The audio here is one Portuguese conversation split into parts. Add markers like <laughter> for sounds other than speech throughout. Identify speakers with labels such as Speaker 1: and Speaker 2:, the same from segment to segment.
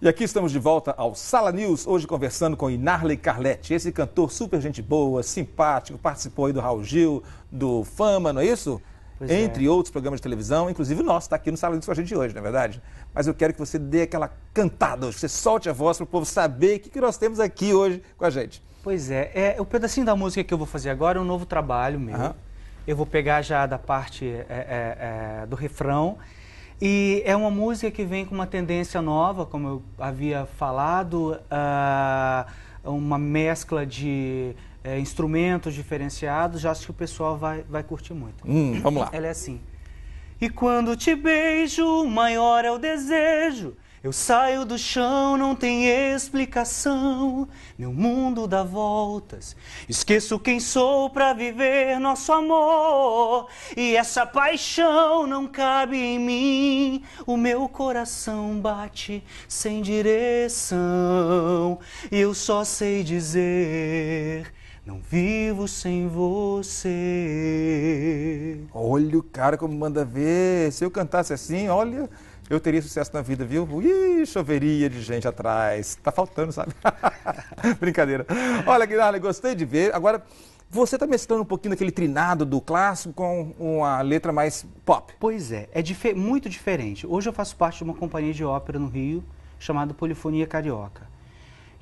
Speaker 1: E aqui estamos de volta ao Sala News, hoje conversando com Inarley Carletti, esse cantor super gente boa, simpático, participou aí do Raul Gil, do Fama, não é isso? Pois é. Entre é. outros programas de televisão, inclusive o nosso, está aqui no Sala News com a gente hoje, não é verdade? Mas eu quero que você dê aquela cantada hoje, que você solte a voz para o povo
Speaker 2: saber o que, que nós temos aqui hoje com a gente. Pois é, é, o pedacinho da música que eu vou fazer agora é um novo trabalho meu. Uhum. Eu vou pegar já da parte é, é, é do refrão e é uma música que vem com uma tendência nova, como eu havia falado, uh, uma mescla de uh, instrumentos diferenciados. Já acho que o pessoal vai, vai curtir muito. Hum, vamos lá. Ela é assim. E quando te beijo, maior é o desejo eu saio do chão, não tem explicação. Meu mundo dá voltas. Esqueço quem sou para viver nosso amor. E essa paixão não cabe em mim. O meu coração bate sem direção. E eu só sei dizer. Não vivo sem você. Olha o cara como manda ver. Se eu cantasse
Speaker 1: assim, olha, eu teria sucesso na vida, viu? Ih, choveria de gente atrás. Tá faltando, sabe? <laughs> Brincadeira. Olha, Guilherme, gostei de ver. Agora, você está mesclando
Speaker 2: um pouquinho daquele trinado do clássico com uma letra mais pop. Pois é, é dif muito diferente. Hoje eu faço parte de uma companhia de ópera no Rio chamada Polifonia Carioca.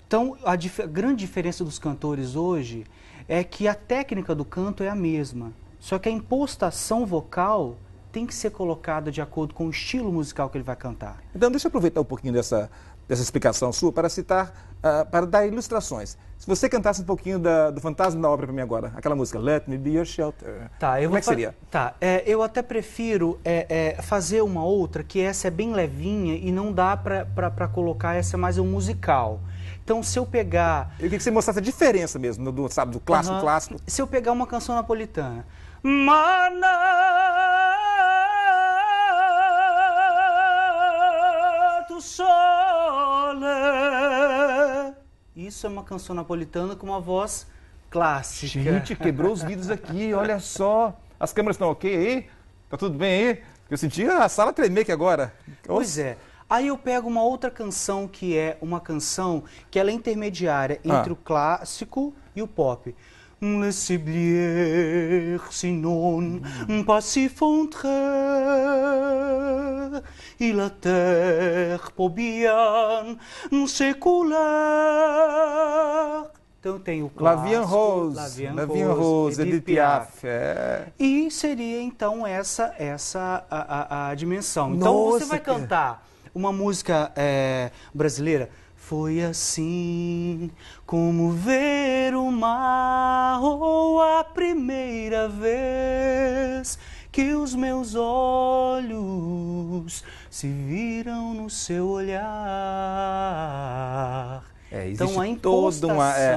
Speaker 2: Então, a dif grande diferença dos cantores hoje é que a técnica do canto é a mesma, só que a impostação vocal tem que ser colocada de acordo com o estilo musical que ele vai cantar.
Speaker 1: Então, deixa eu aproveitar um pouquinho dessa, dessa explicação sua para citar, uh, para dar ilustrações. Se você cantasse um pouquinho da, do Fantasma da Ópera para mim agora, aquela música Let Me Be Your Shelter,
Speaker 2: tá, eu como é que seria? Tá, é, eu até prefiro é, é, fazer uma outra, que essa é bem levinha e não dá para colocar, essa é mais um musical. Então, se eu pegar... Eu queria que você mostrasse a diferença mesmo, do, sabe, do clássico, clássico. Se eu pegar uma canção napolitana... Mana Isso é uma canção napolitana com uma voz clássica. Gente, quebrou os vidros aqui, olha só. As câmeras estão ok aí? Tá tudo bem aí? Eu senti a sala tremer aqui agora. Pois é. Aí eu pego uma outra canção que é uma canção que ela é intermediária ah. entre ah. o clássico e o pop. Laissez-blier, sinon, hum. un passif entre et la terre pour bien séculaire. Então tem o clássico, Rose, Lavian, Lavian Rose, Edith Piaf. É. E seria então essa essa a, a, a dimensão. Nossa, então você vai cantar uma música é, brasileira. Foi assim como ver o mar ou a primeira vez que os meus olhos se viram no seu olhar.
Speaker 1: É, existe então, a toda uma, é,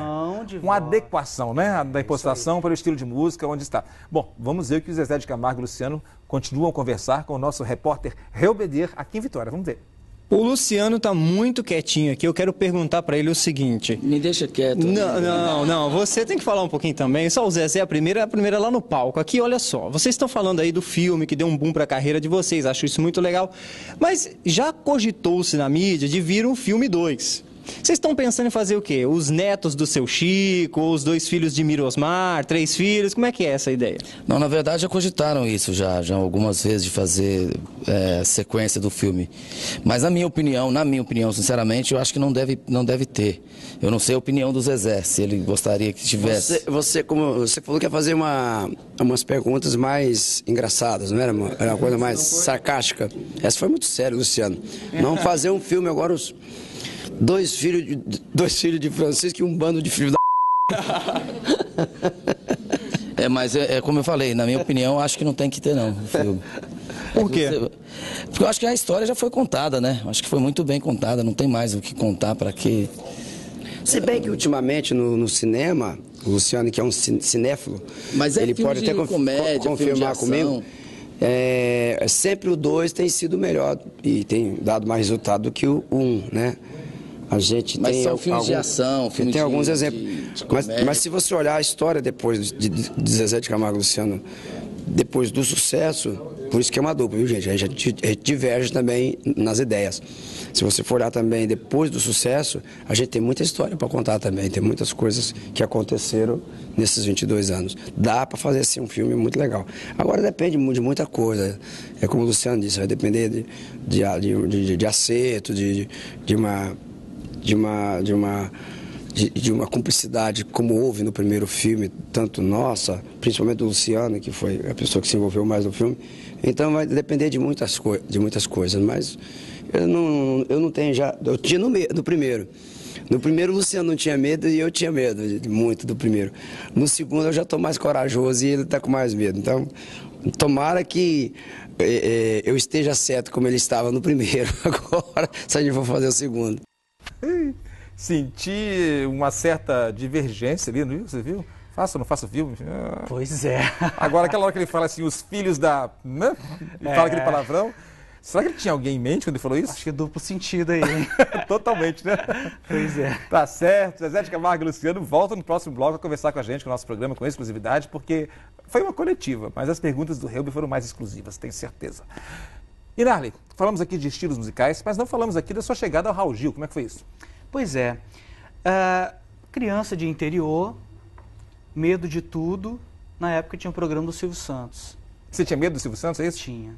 Speaker 1: uma adequação né, da é impostação para o estilo de música onde está. Bom, vamos ver o que o Zezé de Camargo e o Luciano continuam a conversar com o nosso repórter Reubedier aqui em Vitória. Vamos ver. O Luciano está muito quietinho aqui. Eu quero perguntar para
Speaker 3: ele o seguinte. Me deixa quieto. Não, não,
Speaker 1: não. Você tem que falar um pouquinho também. Só o Zezé é a primeira, a primeira lá no palco. Aqui, olha só. Vocês estão falando aí do filme que deu um boom para a carreira de vocês. Acho isso muito legal. Mas já cogitou-se na mídia de vir um filme 2. Vocês estão pensando em fazer o quê? Os netos do seu Chico, os dois filhos de Mirosmar, três filhos? Como é que é
Speaker 3: essa ideia? Não, na verdade já cogitaram isso já, já algumas vezes de fazer é, sequência do filme. Mas na minha opinião, na minha opinião, sinceramente, eu acho que não deve, não deve ter. Eu não sei a opinião do Zezé, se ele gostaria que tivesse. Você, você como você falou que ia fazer uma, umas perguntas mais engraçadas, não era? Uma, era uma coisa mais sarcástica. Essa foi muito séria, Luciano. Não <laughs> fazer um filme agora os Dois filhos de, dois filhos de Francisco e um bando de filhos da. <laughs> É, mas é, é, como eu falei, na minha opinião, acho que não tem que ter, não, filme. <laughs> Por quê? Porque eu acho que a história já foi contada, né? Acho que foi muito bem contada, não tem mais o que contar para que. Se bem que ultimamente no, no, cinema, o Luciano, que é um cinéfilo, mas é ele pode até comédia, confirmar comigo. É, sempre o dois tem sido melhor e tem dado mais resultado do que o um, né? A gente mas tem são filmes de ação, filmes tem de, alguns exemplos. De, de mas, mas, se você olhar a história depois de, de Zezé de Camargo Luciano, depois do sucesso, por isso que é uma dupla, viu gente? A gente, a gente diverge também nas ideias. Se você for olhar também depois do sucesso, a gente tem muita história para contar também, tem muitas coisas que aconteceram nesses 22 anos. Dá para fazer assim um filme muito legal. Agora depende de muita coisa. É como o Luciano disse, vai depender de, de, de, de, de acerto, de, de uma de uma, de uma, de, de uma cumplicidade como houve no primeiro filme, tanto nossa, principalmente do Luciano, que foi a pessoa que se envolveu mais no filme. Então vai depender de muitas, de muitas coisas, mas eu não, eu não tenho já. Eu tinha no, no primeiro. No primeiro, o Luciano não tinha medo e eu tinha medo muito do primeiro. No segundo, eu já estou mais corajoso e ele está com mais medo. Então, tomara que é, eu esteja certo como ele estava no primeiro <laughs> agora, se a gente for fazer o segundo.
Speaker 2: <laughs>
Speaker 1: Senti uma certa divergência ali, não viu? Você viu? Faço ou não faço filme? Ah. Pois é. <laughs> Agora, aquela hora que ele fala assim, os filhos da. Né? é. fala aquele é. palavrão. Será que ele tinha alguém em mente quando ele falou isso? Acho que é duplo sentido aí, hein? <laughs> Totalmente, né? Pois é. Tá certo. Zezé de Camargo e Luciano voltam no próximo bloco a conversar com a gente, com o nosso programa, com exclusividade, porque foi uma coletiva, mas as perguntas do Helber foram mais exclusivas, tenho certeza. E falamos aqui de estilos musicais, mas não falamos aqui da sua chegada ao Raul Gil. Como é que foi isso? Pois é.
Speaker 2: Uh, criança de interior, medo de tudo. Na época tinha um programa do Silvio Santos. Você tinha medo do Silvio Santos, é isso? Tinha.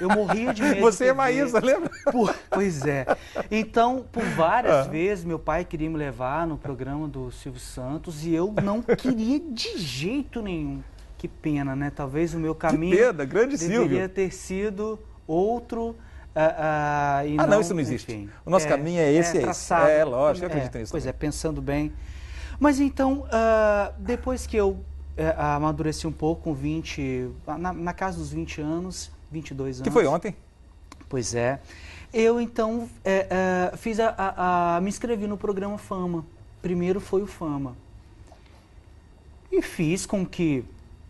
Speaker 2: Eu morria de medo. Você de é Maísa, lembra? Por... Pois é. Então, por várias ah. vezes, meu pai queria me levar no programa do Silvio Santos e eu não queria de jeito nenhum. Que pena, né? Talvez o meu caminho. Que pena, grande deveria Silvio. ter sido outro. Ah, ah, ah não, não, isso não existe. Enfim, o nosso é, caminho é esse, é, é esse. É, é lógico, eu é, acredito é, nisso. Pois é, também. é, pensando bem. Mas então, ah, depois que eu eh, amadureci um pouco, com 20, na, na, casa dos 20 anos, 22 anos. Que foi ontem? Pois é. Eu então eh, eh, fiz a, a, a, me inscrevi no programa Fama. Primeiro foi o Fama. E fiz com que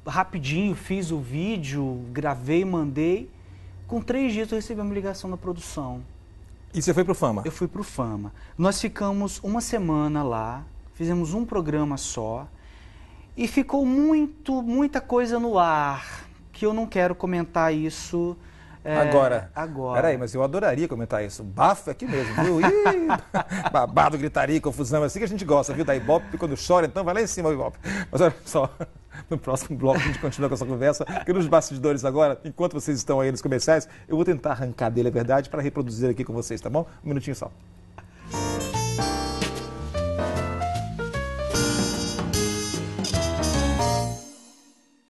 Speaker 2: rapidinho fiz o vídeo, gravei, mandei com três dias eu recebi uma ligação da produção. E você foi pro Fama? Eu fui pro Fama. Nós ficamos uma semana lá, fizemos um programa só e ficou muito, muita coisa no ar que eu não quero comentar isso é, agora.
Speaker 1: Agora. Peraí, mas eu adoraria comentar isso. Bafo aqui mesmo, viu? Ih, <laughs> babado, gritaria, confusão. É assim que a gente gosta, viu? Da Ibope, quando chora, então vai lá em cima, Ibope. Mas olha só, <laughs> no próximo bloco a gente continua com essa conversa. Que nos bastidores agora, enquanto vocês estão aí nos comerciais, eu vou tentar arrancar dele a verdade para reproduzir aqui com vocês, tá bom? Um minutinho só.